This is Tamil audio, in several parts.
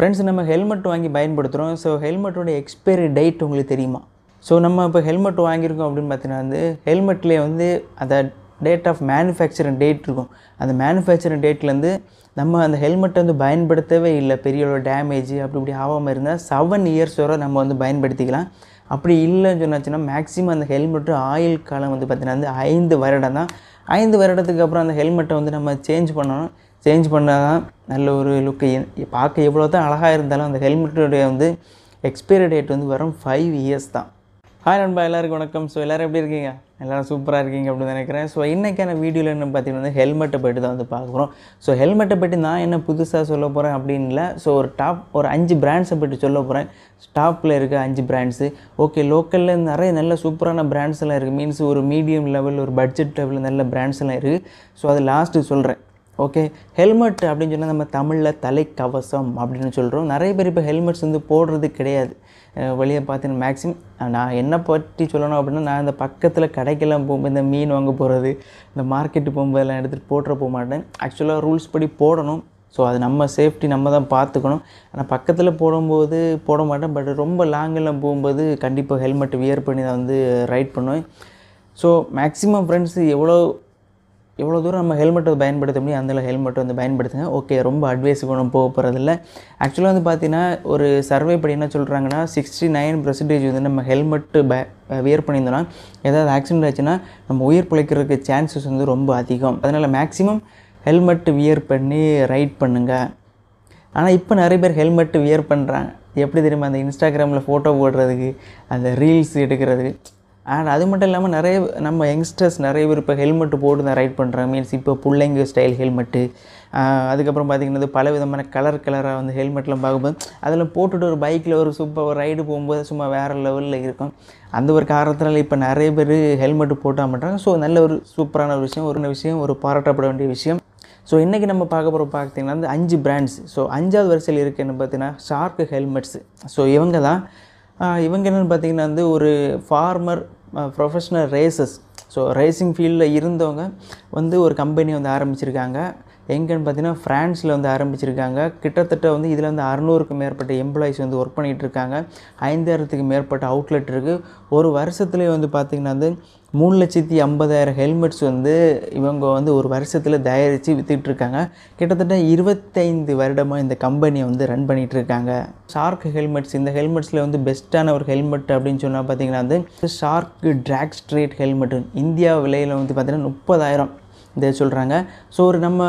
ஃப்ரெண்ட்ஸ் நம்ம ஹெல்மெட் வாங்கி பயன்படுத்துகிறோம் ஸோ ஹெல்மெட்டோட எக்ஸ்பைரி டேட் உங்களுக்கு தெரியுமா ஸோ நம்ம இப்போ ஹெல்மெட் வாங்கியிருக்கோம் அப்படின்னு பார்த்தீங்கன்னா வந்து ஹெல்மெட்லேயே வந்து அந்த டேட் ஆஃப் மேனுஃபேக்சரிங் டேட் இருக்கும் அந்த மேனுஃபேக்சரிங் டேட்லேருந்து நம்ம அந்த ஹெல்மெட்டை வந்து பயன்படுத்தவே இல்லை பெரிய அளவு டேமேஜ் அப்படி இப்படி ஆகாமல் இருந்தால் செவன் இயர்ஸ் வர நம்ம வந்து பயன்படுத்திக்கலாம் அப்படி இல்லைன்னு சொன்னாச்சுன்னா மேக்ஸிமம் அந்த ஹெல்மெட்டு ஆயில் காலம் வந்து பார்த்திங்கன்னா வந்து ஐந்து வருடம் தான் ஐந்து வருடத்துக்கு அப்புறம் அந்த ஹெல்மெட்டை வந்து நம்ம சேஞ்ச் பண்ணணும் சேஞ்ச் பண்ணால் தான் நல்ல ஒரு லுக்கு பார்க்க எவ்வளோ தான் அழகாக இருந்தாலும் அந்த ஹெல்மெட்டுடைய வந்து எக்ஸ்பைரி டேட் வந்து வரும் ஃபைவ் இயர்ஸ் தான் ஹாய் நண்பா எல்லாருக்கும் வணக்கம் ஸோ எல்லோரும் எப்படி இருக்கீங்க எல்லோரும் சூப்பராக இருக்கீங்க அப்படின்னு நினைக்கிறேன் ஸோ இன்றைக்கான வீடியோவில் என்ன பார்த்தீங்கன்னா ஹெல்மெட்டை பற்றி தான் வந்து பார்க்குறோம் ஸோ ஹெல்மெட்டை பற்றி நான் என்ன புதுசாக சொல்ல போகிறேன் அப்படின்னு இல்லை ஸோ ஒரு டாப் ஒரு அஞ்சு பிராண்ட்ஸை பற்றி சொல்ல போகிறேன் டாப்பில் இருக்க அஞ்சு பிராண்ட்ஸு ஓகே லோக்கலில் நிறைய நல்ல சூப்பரான பிராண்ட்ஸ் எல்லாம் இருக்குது மீன்ஸ் ஒரு மீடியம் லெவல் ஒரு பட்ஜெட் லெவலில் நல்ல பிராண்ட்ஸ் எல்லாம் இருக்குது ஸோ அது லாஸ்ட்டு சொல்கிறேன் ஓகே ஹெல்மெட் அப்படின்னு சொன்னால் நம்ம தமிழில் தலைக்கவசம் அப்படின்னு சொல்கிறோம் நிறைய பேர் இப்போ ஹெல்மெட்ஸ் வந்து போடுறது கிடையாது வெளியே பார்த்தீங்கன்னா மேக்ஸிமம் நான் என்ன பற்றி சொல்லணும் அப்படின்னா நான் இந்த பக்கத்தில் கடைக்கெல்லாம் போகும்போது இந்த மீன் வாங்க போகிறது இந்த மார்க்கெட்டு போகும்போதெல்லாம் எடுத்துகிட்டு போட்டுற போக மாட்டேன் ஆக்சுவலாக ரூல்ஸ் படி போடணும் ஸோ அது நம்ம சேஃப்டி நம்ம தான் பார்த்துக்கணும் ஆனால் பக்கத்தில் போடும்போது போட மாட்டேன் பட் ரொம்ப லாங்கெல்லாம் போகும்போது கண்டிப்பாக ஹெல்மெட் வியர் பண்ணி தான் வந்து ரைட் பண்ணுவேன் ஸோ மேக்ஸிமம் ஃப்ரெண்ட்ஸு எவ்வளோ எவ்வளோ தூரம் நம்ம ஹெல்மெட்டை பயன்படுத்த முடியும் அந்த ஹெல்மெட் வந்து பயன்படுத்துங்க ஓகே ரொம்ப அட்வைஸ் ஒன்றும் போக போகிறதில்ல ஆக்சுவலாக வந்து பார்த்தீங்கன்னா ஒரு சர்வே படி என்ன சொல்கிறாங்கன்னா சிக்ஸ்டி நைன் பர்சன்டேஜ் வந்து நம்ம ஹெல்மெட்டு ப வியர் பண்ணியிருந்தோம்னா ஏதாவது ஆக்சிடென்ட் ஆச்சுன்னா நம்ம உயிர் பிழைக்கிறதுக்கு சான்சஸ் வந்து ரொம்ப அதிகம் அதனால் மேக்ஸிமம் ஹெல்மெட்டு வியர் பண்ணி ரைட் பண்ணுங்கள் ஆனால் இப்போ நிறைய பேர் ஹெல்மெட்டு வியர் பண்ணுறாங்க எப்படி தெரியுமா அந்த இன்ஸ்டாகிராமில் ஃபோட்டோ போடுறதுக்கு அந்த ரீல்ஸ் எடுக்கிறதுக்கு அண்ட் அது மட்டும் இல்லாமல் நிறைய நம்ம யங்ஸ்டர்ஸ் நிறைய பேர் இப்போ ஹெல்மெட்டு போட்டு தான் ரைட் பண்ணுறாங்க மீன்ஸ் இப்போ பிள்ளைங்க ஸ்டைல் ஹெல்மெட்டு அதுக்கப்புறம் பார்த்திங்கன்னா பல விதமான கலர் கலராக வந்து ஹெல்மெட்லாம் பார்க்கும்போது அதில் போட்டுட்டு ஒரு பைக்கில் ஒரு சூப்பர் ஒரு ரைடு போகும்போது சும்மா வேறு லெவலில் இருக்கும் அந்த ஒரு காரணத்தினால இப்போ நிறைய பேர் ஹெல்மெட்டு போட்டால் மாட்டாங்க ஸோ நல்ல ஒரு சூப்பரான ஒரு விஷயம் ஒரு விஷயம் ஒரு பாராட்டப்பட வேண்டிய விஷயம் ஸோ இன்றைக்கி நம்ம பார்க்க போகிற பார்த்திங்கன்னா வந்து அஞ்சு பிராண்ட்ஸ் ஸோ அஞ்சாவது வரிசையில் இருக்குன்னு பார்த்தீங்கன்னா ஷார்க் ஹெல்மெட்ஸ் ஸோ இவங்க தான் இவங்க என்னென்னு பார்த்தீங்கன்னா வந்து ஒரு former professional racers so racing ஃபீல்டில் இருந்தவங்க வந்து ஒரு கம்பெனி வந்து ஆரம்பிச்சிருக்காங்க எங்கேன்னு பார்த்தீங்கன்னா ஃப்ரான்ஸில் வந்து ஆரம்பிச்சிருக்காங்க கிட்டத்தட்ட வந்து இதில் வந்து அறநூறுக்கு மேற்பட்ட எம்ப்ளாயிஸ் வந்து ஒர்க் பண்ணிகிட்டு இருக்காங்க ஐந்தாயிரத்துக்கு மேற்பட்ட அவுட்லெட் இருக்குது ஒரு வருஷத்துலேயே வந்து பார்த்திங்கன்னா வந்து மூணு லட்சத்தி ஐம்பதாயிரம் ஹெல்மெட்ஸ் வந்து இவங்க வந்து ஒரு வருஷத்தில் தயாரித்து விற்றுட்ருக்காங்க கிட்டத்தட்ட இருபத்தைந்து வருடமாக இந்த கம்பெனியை வந்து ரன் பண்ணிகிட்ருக்காங்க ஷார்க் ஹெல்மெட்ஸ் இந்த ஹெல்மெட்ஸில் வந்து பெஸ்ட்டான ஒரு ஹெல்மெட் அப்படின்னு சொன்னால் பார்த்தீங்கன்னா வந்து shark track street helmet India விலையில் வந்து பார்த்திங்கன்னா முப்பதாயிரம் இந்த சொல்கிறாங்க ஸோ ஒரு நம்ம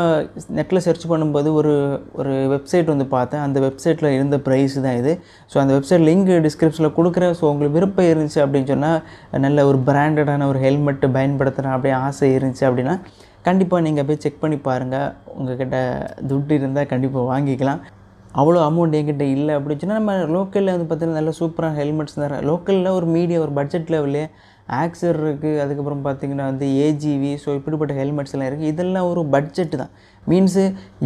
நெட்டில் சர்ச் பண்ணும்போது ஒரு ஒரு வெப்சைட் வந்து பார்த்தேன் அந்த வெப்சைட்டில் இருந்த ப்ரைஸ் தான் இது ஸோ அந்த வெப்சைட் லிங்க் டிஸ்கிரிப்ஷனில் கொடுக்குறேன் ஸோ உங்களுக்கு விருப்பம் இருந்துச்சு அப்படின்னு சொன்னால் நல்ல ஒரு பிராண்டடான ஒரு ஹெல்மெட்டு பயன்படுத்துகிறேன் அப்படியே ஆசை இருந்துச்சு அப்படின்னா கண்டிப்பாக நீங்கள் போய் செக் பண்ணி பாருங்கள் உங்கள்கிட்ட துட்டு இருந்தால் கண்டிப்பாக வாங்கிக்கலாம் அவ்வளோ அமௌண்ட் என்கிட்ட இல்லை அப்படின்னு சொன்னால் நம்ம லோக்கலில் வந்து பார்த்தீங்கன்னா நல்ல சூப்பராக ஹெல்மெட்ஸ் தர லோக்கலில் ஒரு மீடியா ஒரு பட்ஜெட் லெவலே ஆக்சர் இருக்குது அதுக்கப்புறம் பார்த்திங்கன்னா வந்து ஏஜிவி ஸோ இப்படிப்பட்ட ஹெல்மெட்ஸ் எல்லாம் இருக்குது இதெல்லாம் ஒரு பட்ஜெட்டு தான் மீன்ஸு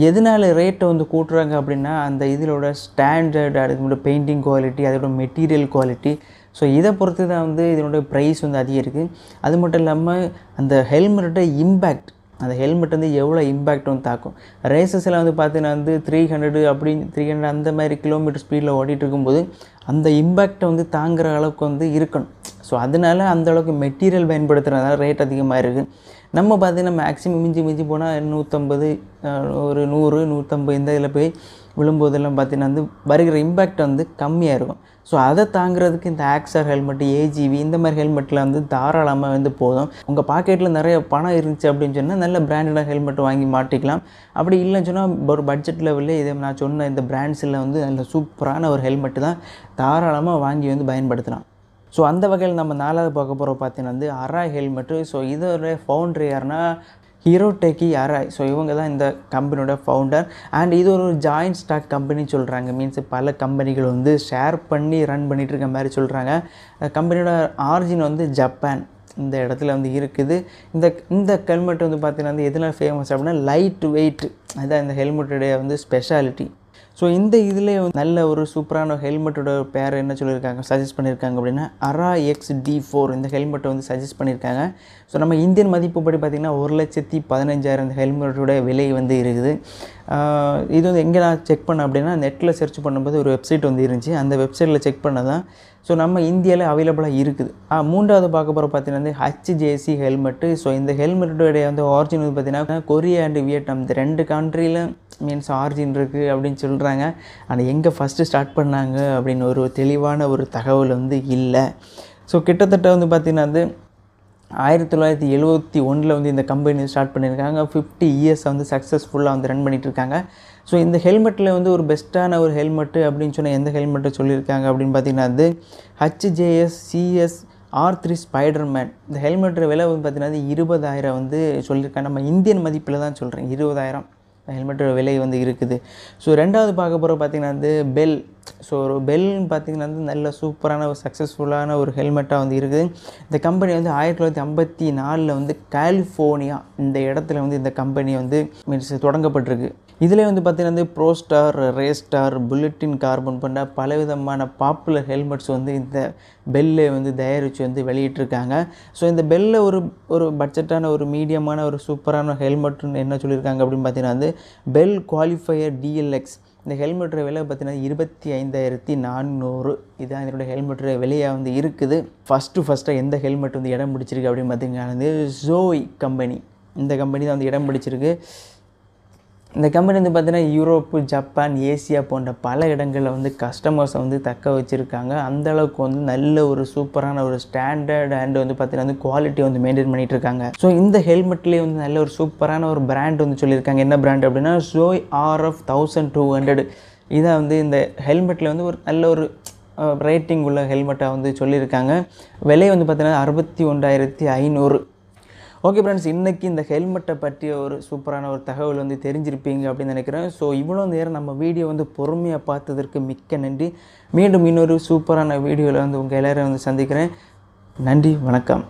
எதனால் ரேட்டை வந்து கூட்டுறாங்க அப்படின்னா அந்த இதிலோட ஸ்டாண்டர்ட் அதுக்கப்புறம் பெயிண்டிங் குவாலிட்டி அதோட மெட்டீரியல் குவாலிட்டி ஸோ இதை பொறுத்து தான் வந்து இதனுடைய ப்ரைஸ் வந்து அதிகம் இருக்குது அது மட்டும் இல்லாமல் அந்த ஹெல்மெட்டோட இம்பேக்ட் அந்த ஹெல்மெட் வந்து எவ்வளோ இம்பேக்ட் வந்து தாக்கும் ரேசஸில் வந்து பார்த்தீங்கன்னா வந்து த்ரீ ஹண்ட்ரடு அப்படி த்ரீ ஹண்ட்ரட் அந்த மாதிரி கிலோமீட்டர் ஸ்பீடில் ஓடிட்டு இருக்கும்போது அந்த இம்பேக்டை வந்து தாங்குற அளவுக்கு வந்து இருக்கணும் ஸோ அதனால அந்தளவுக்கு மெட்டீரியல் பயன்படுத்துகிறதுனால ரேட் அதிகமாக இருக்குது நம்ம பார்த்தீங்கன்னா மேக்ஸிமம் மிஞ்சி மிஞ்சி போனால் நூற்றம்பது ஒரு நூறு நூற்றம்பது இந்த இதில் போய் விழும்போதெல்லாம் பார்த்தீங்கன்னா வந்து வருகிற இம்பேக்ட் வந்து கம்மியாக இருக்கும் ஸோ அதை தாங்கிறதுக்கு இந்த ஆக்ஸர் ஹெல்மெட் ஏஜிவி இந்த மாதிரி ஹெல்மெட்டில் வந்து தாராளமாக வந்து போதும் உங்கள் பாக்கெட்டில் நிறைய பணம் இருந்துச்சு அப்படின்னு சொன்னால் நல்ல பிராண்டடாக ஹெல்மெட் வாங்கி மாட்டிக்கலாம் அப்படி இல்லைன்னு சொன்னால் ஒரு பட்ஜெட் லெவலில் இதே நான் சொன்ன இந்த பிராண்ட்ஸில் வந்து நல்ல சூப்பரான ஒரு ஹெல்மெட் தான் தாராளமாக வாங்கி வந்து பயன்படுத்தலாம் ஸோ அந்த வகையில் நம்ம நாலாவது பார்க்க போகிறோம் பார்த்தீங்கன்னா வந்து அரா ஹெல்மெட்டு ஸோ இதோட ஃபவுண்ட்ரி யாருன்னா ஹீரோ டெக்கி யாராய் ஸோ இவங்க தான் இந்த கம்பெனியோட ஃபவுண்டர் அண்ட் இது ஒரு ஜாயிண்ட் ஸ்டாக் கம்பெனி சொல்கிறாங்க மீன்ஸ் பல கம்பெனிகள் வந்து ஷேர் பண்ணி ரன் பண்ணிகிட்டு இருக்க மாதிரி சொல்கிறாங்க கம்பெனியோட ஆர்ஜின் வந்து ஜப்பான் இந்த இடத்துல வந்து இருக்குது இந்த இந்த ஹெல்மெட் வந்து பார்த்திங்கன்னா வந்து எதனால் ஃபேமஸ் அப்படின்னா லைட் வெயிட் அதுதான் இந்த ஹெல்மெட்டுடைய வந்து ஸ்பெஷாலிட்டி ஸோ இந்த இதில் நல்ல ஒரு சூப்பரான ஹெல்மெட்டோட பேர் என்ன சொல்லியிருக்காங்க சஜஸ்ட் பண்ணியிருக்காங்க அப்படின்னா அரா எக்ஸ் டி ஃபோர் இந்த ஹெல்மெட்டை வந்து சஜஸ்ட் பண்ணியிருக்காங்க ஸோ நம்ம இந்தியன் மதிப்பு படி பார்த்திங்கன்னா ஒரு லட்சத்தி பதினஞ்சாயிரம் இந்த ஹெல்மெட்டோட விலை வந்து இருக்குது இது வந்து எங்கே நான் செக் பண்ணேன் அப்படின்னா நெட்டில் சர்ச் பண்ணும்போது ஒரு வெப்சைட் வந்து இருந்துச்சு அந்த வெப்சைட்டில் செக் பண்ண தான் ஸோ நம்ம இந்தியாவில் அவைலபிளாக இருக்குது மூன்றாவது பார்க்க போகிற பார்த்தீங்கன்னா வந்து ஹச்ஜேசி ஹெல்மெட்டு ஸோ இந்த ஹெல்மெட்டுடைய வந்து ஆரிஜின் வந்து பார்த்தீங்கன்னா கொரியா அண்ட் வியட்நாம் இந்த ரெண்டு கண்ட்ரியில் மீன்ஸ் ஆரிஜின் இருக்குது அப்படின்னு சொல்கிறாங்க ஆனால் எங்கே ஃபஸ்ட்டு ஸ்டார்ட் பண்ணாங்க அப்படின்னு ஒரு தெளிவான ஒரு தகவல் வந்து இல்லை ஸோ கிட்டத்தட்ட வந்து பார்த்திங்கன்னா வந்து ஆயிரத்தி தொள்ளாயிரத்தி எழுபத்தி ஒன்றில் வந்து இந்த கம்பெனி ஸ்டார்ட் பண்ணியிருக்காங்க ஃபிஃப்டி இயர்ஸை வந்து சக்ஸஸ்ஃபுல்லாக வந்து ரன் பண்ணிகிட்ருக்காங்க ஸோ இந்த ஹெல்மெட்டில் வந்து ஒரு பெஸ்ட்டான ஒரு ஹெல்மெட்டு அப்படின்னு சொன்னால் எந்த ஹெல்மெட்டை சொல்லியிருக்காங்க அப்படின்னு பார்த்தீங்கன்னா அது H J S C S R three Spiderman இந்த ஹெல்மெட்டோட விலை வந்து பார்த்தீங்கன்னா இருபதாயிரம் வந்து சொல்லியிருக்காங்க நம்ம இந்தியன் மதிப்பில் தான் சொல்கிறேன் இருபதாயிரம் ஹெல்மெட்டோட விலை வந்து இருக்குது ஸோ ரெண்டாவது பார்க்க போகிற பார்த்திங்கன்னா வந்து பெல் ஸோ ஒரு பெல்னு பார்த்திங்கன்னா வந்து நல்ல சூப்பரான ஒரு சக்ஸஸ்ஃபுல்லான ஒரு ஹெல்மெட்டாக வந்து இருக்குது இந்த கம்பெனி வந்து ஆயிரத்தி தொள்ளாயிரத்தி ஐம்பத்தி நாலில் வந்து கலிஃபோர்னியா இந்த இடத்துல வந்து இந்த கம்பெனி வந்து மீன்ஸ் தொடங்கப்பட்டிருக்கு இதில் வந்து பார்த்திங்கன்னா வந்து ப்ரோஸ்டார் ரேஸ்டார் புல்லட்டின் கார்பன் போன்ற பலவிதமான பாப்புலர் ஹெல்மெட்ஸ் வந்து இந்த பெல்லை வந்து தயாரித்து வந்து வெளியிட்டிருக்காங்க ஸோ இந்த பெல்லில் ஒரு ஒரு பட்ஜெட்டான ஒரு மீடியமான ஒரு சூப்பரான ஹெல்மெட்னு என்ன சொல்லியிருக்காங்க அப்படின்னு பார்த்தீங்கன்னா வந்து பெல் குவாலிஃபையர் டிஎல்எக்ஸ் இந்த ஹெல்மெட்டோட விலை பார்த்தீங்கன்னா இருபத்தி ஐந்தாயிரத்தி நானூறு இதுதான் இதனுடைய ஹெல்மெட்டோட விலையாக வந்து இருக்குது ஃபஸ்ட்டு ஃபஸ்ட்டாக எந்த ஹெல்மெட் வந்து இடம் பிடிச்சிருக்கு அப்படின்னு பார்த்தீங்கன்னா வந்து ஜோய் கம்பெனி இந்த கம்பெனி தான் வந்து இடம் பிடிச்சிருக்கு இந்த கம்பெனி வந்து பார்த்திங்கன்னா யூரோப்பு ஜப்பான் ஏசியா போன்ற பல இடங்களில் வந்து கஸ்டமர்ஸை வந்து தக்க வச்சுருக்காங்க அந்தளவுக்கு வந்து நல்ல ஒரு சூப்பரான ஒரு ஸ்டாண்டர்ட் அண்ட் வந்து பார்த்திங்கன்னா வந்து குவாலிட்டி வந்து மெயின்டைன் பண்ணிகிட்டு இருக்காங்க ஸோ இந்த ஹெல்மெட்லேயே வந்து நல்ல ஒரு சூப்பரான ஒரு பிராண்ட் வந்து சொல்லியிருக்காங்க என்ன பிராண்ட் அப்படின்னா ஜோய் ஆர்எஃப் தௌசண்ட் டூ ஹண்ட்ரட் இதான் வந்து இந்த ஹெல்மெட்டில் வந்து ஒரு நல்ல ஒரு ரேட்டிங் உள்ள ஹெல்மெட்டாக வந்து சொல்லியிருக்காங்க விலை வந்து பார்த்திங்கன்னா அறுபத்தி ஒன்றாயிரத்தி ஐநூறு ஓகே ஃப்ரெண்ட்ஸ் இன்றைக்கி இந்த ஹெல்மெட்டை பற்றிய ஒரு சூப்பரான ஒரு தகவல் வந்து தெரிஞ்சிருப்பீங்க அப்படின்னு நினைக்கிறேன் ஸோ இவ்வளோ நேரம் நம்ம வீடியோ வந்து பொறுமையாக பார்த்ததற்கு மிக்க நன்றி மீண்டும் இன்னொரு சூப்பரான வீடியோவில் வந்து உங்கள் எல்லோரும் வந்து சந்திக்கிறேன் நன்றி வணக்கம்